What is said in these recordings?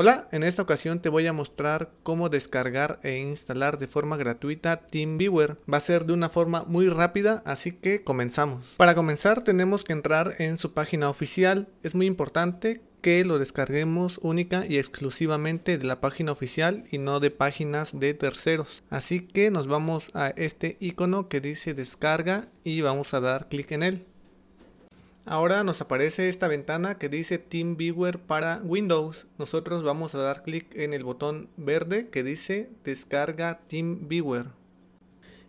Hola, en esta ocasión te voy a mostrar cómo descargar e instalar de forma gratuita TeamViewer. Va a ser de una forma muy rápida, así que comenzamos. Para comenzar tenemos que entrar en su página oficial. Es muy importante que lo descarguemos única y exclusivamente de la página oficial y no de páginas de terceros. Así que nos vamos a este icono que dice descarga y vamos a dar clic en él. Ahora nos aparece esta ventana que dice TeamViewer para Windows. Nosotros vamos a dar clic en el botón verde que dice Descarga TeamViewer.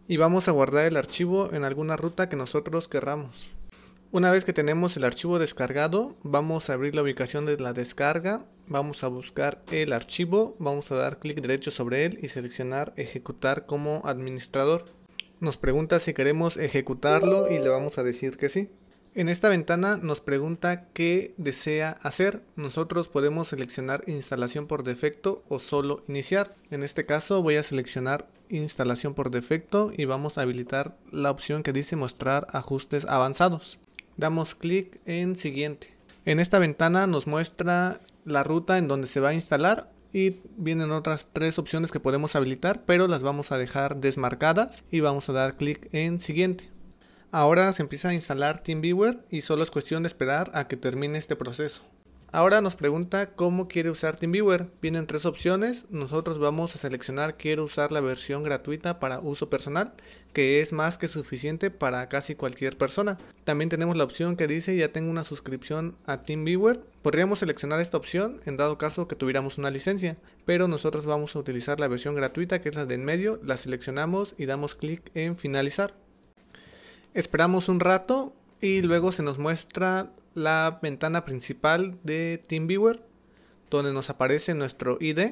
Y vamos a guardar el archivo en alguna ruta que nosotros querramos. Una vez que tenemos el archivo descargado, vamos a abrir la ubicación de la descarga, vamos a buscar el archivo, vamos a dar clic derecho sobre él y seleccionar ejecutar como administrador. Nos pregunta si queremos ejecutarlo y le vamos a decir que sí. En esta ventana nos pregunta qué desea hacer. Nosotros podemos seleccionar instalación por defecto o solo iniciar. En este caso voy a seleccionar instalación por defecto y vamos a habilitar la opción que dice mostrar ajustes avanzados. Damos clic en siguiente. En esta ventana nos muestra la ruta en donde se va a instalar y vienen otras tres opciones que podemos habilitar pero las vamos a dejar desmarcadas y vamos a dar clic en siguiente. Ahora se empieza a instalar TeamViewer y solo es cuestión de esperar a que termine este proceso. Ahora nos pregunta cómo quiere usar TeamViewer. Vienen tres opciones. Nosotros vamos a seleccionar quiero usar la versión gratuita para uso personal, que es más que suficiente para casi cualquier persona. También tenemos la opción que dice ya tengo una suscripción a TeamViewer. Podríamos seleccionar esta opción en dado caso que tuviéramos una licencia, pero nosotros vamos a utilizar la versión gratuita que es la de en medio. La seleccionamos y damos clic en finalizar. Esperamos un rato y luego se nos muestra la ventana principal de TeamViewer, donde nos aparece nuestro ID,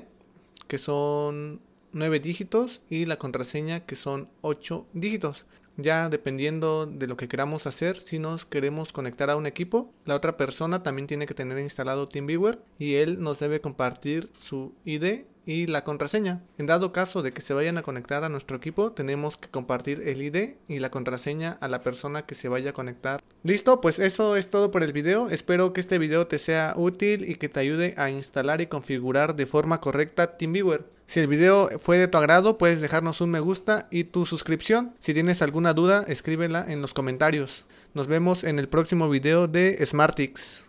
que son 9 dígitos, y la contraseña, que son 8 dígitos. Ya dependiendo de lo que queramos hacer, si nos queremos conectar a un equipo, la otra persona también tiene que tener instalado TeamViewer y él nos debe compartir su ID y la contraseña. En dado caso de que se vayan a conectar a nuestro equipo, tenemos que compartir el ID y la contraseña a la persona que se vaya a conectar. Listo, pues eso es todo por el video. Espero que este video te sea útil y que te ayude a instalar y configurar de forma correcta TeamViewer. Si el video fue de tu agrado, puedes dejarnos un me gusta y tu suscripción. Si tienes alguna duda, escríbela en los comentarios. Nos vemos en el próximo video de Smartix.